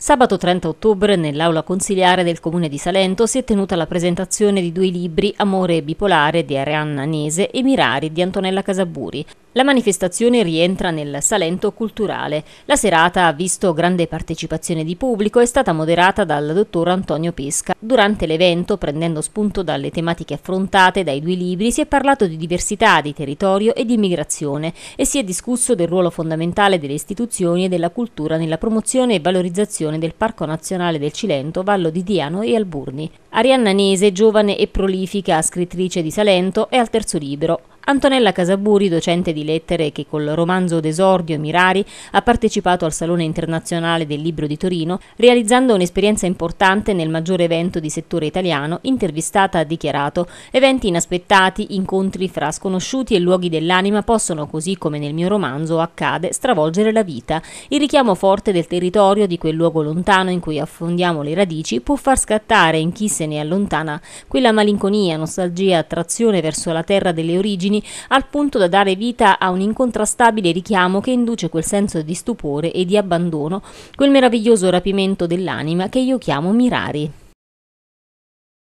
Sabato 30 ottobre nell'aula consiliare del comune di Salento si è tenuta la presentazione di due libri Amore bipolare di Arianna Nese e Mirari di Antonella Casaburi. La manifestazione rientra nel Salento culturale. La serata ha visto grande partecipazione di pubblico e è stata moderata dal dottor Antonio Pesca. Durante l'evento, prendendo spunto dalle tematiche affrontate dai due libri, si è parlato di diversità, di territorio e di immigrazione e si è discusso del ruolo fondamentale delle istituzioni e della cultura nella promozione e valorizzazione del Parco Nazionale del Cilento, Vallo di Diano e Alburni, Arianna Nese, giovane e prolifica scrittrice di Salento, è al terzo libro. Antonella Casaburi, docente di lettere che col romanzo Desordio Mirari ha partecipato al Salone internazionale del libro di Torino, realizzando un'esperienza importante nel maggiore evento di settore italiano, intervistata ha dichiarato eventi inaspettati, incontri fra sconosciuti e luoghi dell'anima possono, così come nel mio romanzo accade, stravolgere la vita. Il richiamo forte del territorio, di quel luogo lontano in cui affondiamo le radici, può far scattare in chi se ne allontana quella malinconia, nostalgia, attrazione verso la terra delle origini, al punto da dare vita a un incontrastabile richiamo che induce quel senso di stupore e di abbandono, quel meraviglioso rapimento dell'anima che io chiamo Mirari.